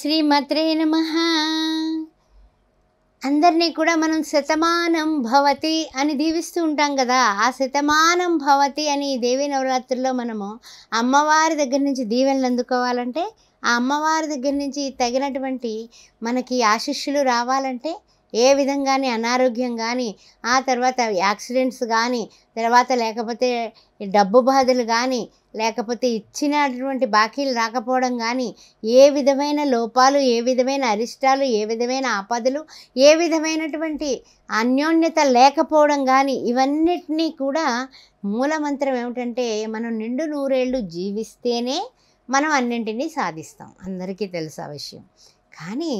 శ్రీమత్రే నమ అందరినీ కూడా మనం శతమానం భవతి అని దీవిస్తూ ఉంటాం కదా ఆ శతమానం భవతి అని దేవి నవరాత్రుల్లో మనము అమ్మవారి దగ్గర నుంచి దీవెనలు అందుకోవాలంటే ఆ అమ్మవారి దగ్గర నుంచి తగినటువంటి మనకి ఆశిష్యులు రావాలంటే ఏ విధంగానే అనారోగ్యం కానీ ఆ తర్వాత యాక్సిడెంట్స్ కానీ తర్వాత లేకపోతే డబ్బు బాధలు కానీ లేకపోతే ఇచ్చినటువంటి బాకీలు రాకపోవడం కానీ ఏ విధమైన లోపాలు ఏ విధమైన అరిష్టాలు ఏ విధమైన ఆపదలు ఏ విధమైనటువంటి అన్యోన్యత లేకపోవడం కానీ ఇవన్నిటినీ కూడా మూలమంత్రం ఏమిటంటే మనం నిండు నూరేళ్ళు జీవిస్తేనే మనం అన్నింటినీ సాధిస్తాం అందరికీ తెలుసు ఆ విషయం కానీ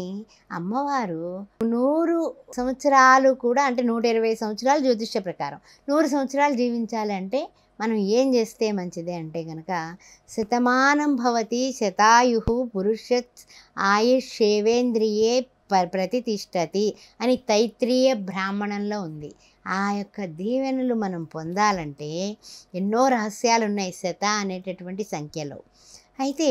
అమ్మవారు నూరు సంవత్సరాలు కూడా అంటే నూట ఇరవై సంవత్సరాలు జ్యోతిష్య ప్రకారం నూరు సంవత్సరాలు జీవించాలంటే మనం ఏం చేస్తే మంచిది అంటే కనుక శతమానం భవతి శతాయు పురుష ఆయుషేవేంద్రియే ప్రతిష్టతి అని తైత్రీయ బ్రాహ్మణంలో ఉంది ఆ యొక్క దీవెనలు మనం పొందాలంటే ఎన్నో రహస్యాలు ఉన్నాయి శత అనేటటువంటి సంఖ్యలో అయితే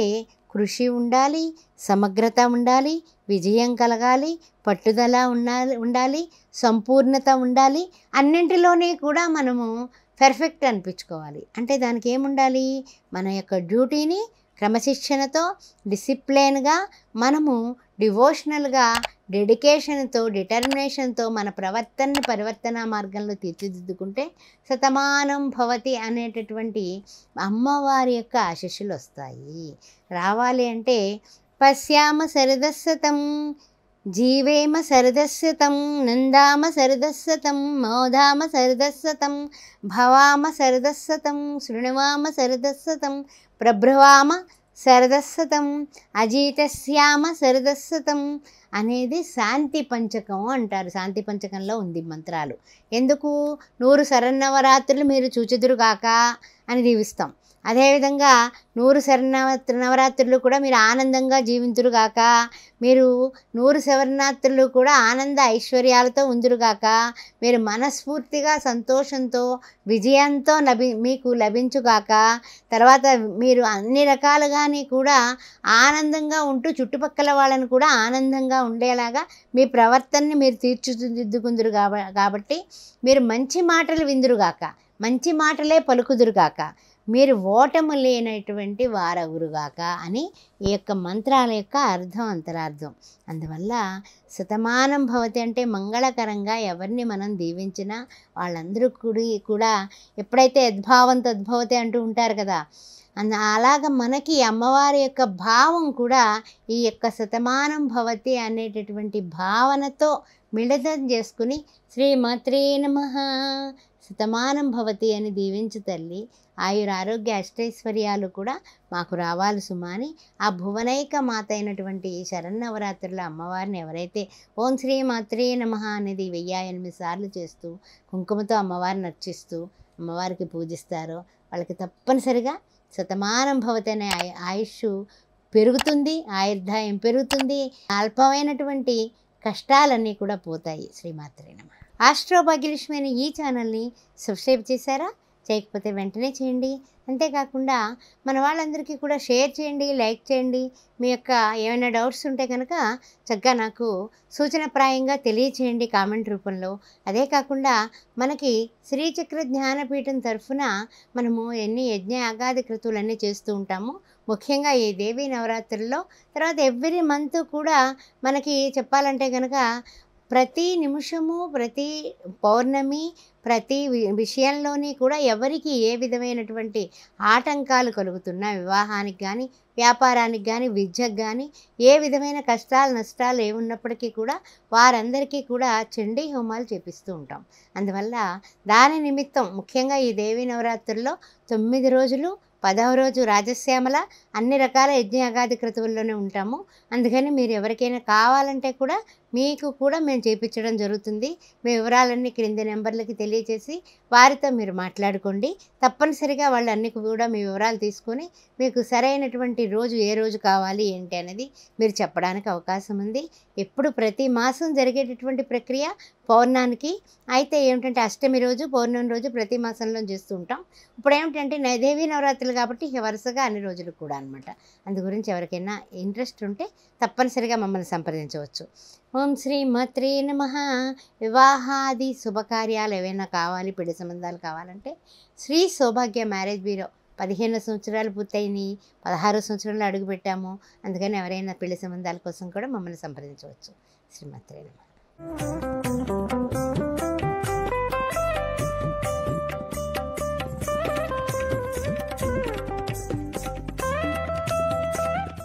కృషి ఉండాలి సమగ్రత ఉండాలి విజయం కలగాలి పట్టుదల ఉండాలి ఉండాలి సంపూర్ణత ఉండాలి అన్నింటిలోనే కూడా మనము పెర్ఫెక్ట్ అనిపించుకోవాలి అంటే దానికి ఏముండాలి మన యొక్క డ్యూటీని క్రమశిక్షణతో డిసిప్లైన్గా మనము డివోషనల్గా డెడికేషన్తో డిటర్మినేషన్తో మన ప్రవర్తనని పరివర్తన మార్గంలో తీర్చిదిద్దుకుంటే శతమానం భవతి అనేటటువంటి అమ్మవారి యొక్క ఆశిస్సులు వస్తాయి రావాలి అంటే పశ్యామ సరదస్సతం జీవేమ సరదస్సతం నందామ సరదస్సతం మోదామ సరదస్సతం భవామ సరదస్సతం శృణవామ సరదస్సతం ప్రభ్రవామ సరదస్సతం అజీతశ్యామ సరదస్సతం అనేది శాంతి పంచకం అంటారు శాంతి పంచకంలో ఉంది మంత్రాలు ఎందుకు నూరు శరన్నవరాత్రులు మీరు చూచెదురుగాక అని దీవిస్తాం అదేవిధంగా నూరు శరణవ నవరాత్రులు కూడా మీరు ఆనందంగా జీవించురుగాక మీరు నూరు శవరణాత్రులు కూడా ఆనంద ఐశ్వర్యాలతో ఉందిరుగాక మీరు మనస్ఫూర్తిగా సంతోషంతో విజయంతో లభి మీకు లభించుగాక తర్వాత మీరు అన్ని రకాలుగాని కూడా ఆనందంగా ఉంటూ చుట్టుపక్కల వాళ్ళని కూడా ఆనందంగా ఉండేలాగా మీ ప్రవర్తనని మీరు తీర్చిదిద్దుకుందురు కాబట్టి మీరు మంచి మాటలు విందురుగాక మంచి మాటలే పలుకుదురుగాక మీరు ఓటము లేనటువంటి వారవురుగాక అని ఈ యొక్క మంత్రాల యొక్క అర్థం అంతరార్థం అందువల్ల శతమానం భవతి అంటే మంగళకరంగా ఎవరిని మనం దీవించినా వాళ్ళందరూ కూడా ఎప్పుడైతే యద్భావం తద్భవతి అంటూ ఉంటారు కదా అలాగ మనకి అమ్మవారి యొక్క భావం కూడా ఈ యొక్క శతమానం భవతి అనేటటువంటి భావనతో మిళితం చేసుకుని శ్రీమాత్రే నమ శతమానం భవతి అని దీవించు తల్లి ఆయుర ఆరోగ్య అష్టైశ్వర్యాలు కూడా మాకు రావాలి సుమాని ఆ భువనైక మాత అయినటువంటి ఈ శరన్నవరాత్రుల అమ్మవారిని ఎవరైతే ఓం శ్రీ మాత్రే నమ అనేది వెయ్యి ఎనిమిది సార్లు చేస్తూ కుంకుమతో అమ్మవారిని అర్చిస్తూ అమ్మవారికి పూజిస్తారో వాళ్ళకి తప్పనిసరిగా శతమానం భవతనే ఆయుష్ పెరుగుతుంది ఆయుర్దాయం పెరుగుతుంది అల్పమైనటువంటి కష్టాలన్నీ కూడా పోతాయి శ్రీమాత్రే నమ ఆస్ట్రో భాగ్యలక్ష్మి అయిన ఈ ఛానల్ని సబ్స్క్రైబ్ చేశారా చేయకపోతే వెంటనే చేయండి అంతేకాకుండా మన వాళ్ళందరికీ కూడా షేర్ చేయండి లైక్ చేయండి మీ యొక్క ఏమైనా డౌట్స్ ఉంటే కనుక చక్కగా నాకు సూచనప్రాయంగా తెలియచేయండి కామెంట్ రూపంలో అదే కాకుండా మనకి శ్రీచక్ర జ్ఞానపీఠం తరఫున మనము ఎన్ని యజ్ఞ యాగాది కృతులన్నీ చేస్తూ ఉంటాము ముఖ్యంగా ఈ దేవీ నవరాత్రుల్లో తర్వాత ఎవ్రీ మంత్ కూడా మనకి చెప్పాలంటే కనుక ప్రతి నిమిషము ప్రతి పౌర్ణమి ప్రతి విషయంలోని కూడా ఎవరికి ఏ విధమైనటువంటి ఆటంకాలు కలుగుతున్నా వివాహానికి కానీ వ్యాపారానికి కానీ విద్యకు కానీ ఏ విధమైన కష్టాలు నష్టాలు ఏమున్నప్పటికీ కూడా వారందరికీ కూడా చండీ హోమాలు చేపిస్తూ ఉంటాం అందువల్ల దాని నిమిత్తం ముఖ్యంగా ఈ దేవి నవరాత్రుల్లో తొమ్మిది రోజులు పదవ రోజు రాజశ్యామల అన్ని రకాల యజ్ఞయాగాది క్రతువుల్లోనే ఉంటాము అందుకని మీరు ఎవరికైనా కావాలంటే కూడా మీకు కూడా మేము చేయించడం జరుగుతుంది మీ వివరాలన్నీ క్రింది నెంబర్లకి తెలియజేసి వారితో మీరు మాట్లాడుకోండి తప్పనిసరిగా వాళ్ళన్ని కూడా మీ వివరాలు తీసుకొని మీకు సరైనటువంటి రోజు ఏ రోజు కావాలి ఏంటి అనేది మీరు చెప్పడానికి అవకాశం ఉంది ఎప్పుడు ప్రతి మాసం జరిగేటటువంటి ప్రక్రియ పౌర్ణానికి అయితే ఏమిటంటే అష్టమి రోజు పౌర్ణమి రోజు ప్రతి మాసంలో చేస్తూ ఉంటాం ఇప్పుడు ఏమిటంటే దేవీ నవరాత్రులు కాబట్టి వరుసగా అన్ని రోజులు కూడా అనమాట అందు గురించి ఎవరికైనా ఇంట్రెస్ట్ ఉంటే తప్పనిసరిగా మమ్మల్ని సంప్రదించవచ్చు ఓం శ్రీ మత్రే నమ వివాహాది శుభకార్యాలు ఏవైనా కావాలి పెళ్లి సంబంధాలు కావాలంటే శ్రీ సౌభాగ్య మ్యారేజ్ బ్యూరో పదిహేను సంవత్సరాలు పూర్తయినాయి పదహారు సంవత్సరాలు అడుగుపెట్టాము అందుకని ఎవరైనా పెళ్లి సంబంధాల కోసం కూడా మమ్మల్ని సంప్రదించవచ్చు శ్రీమత్రే నమ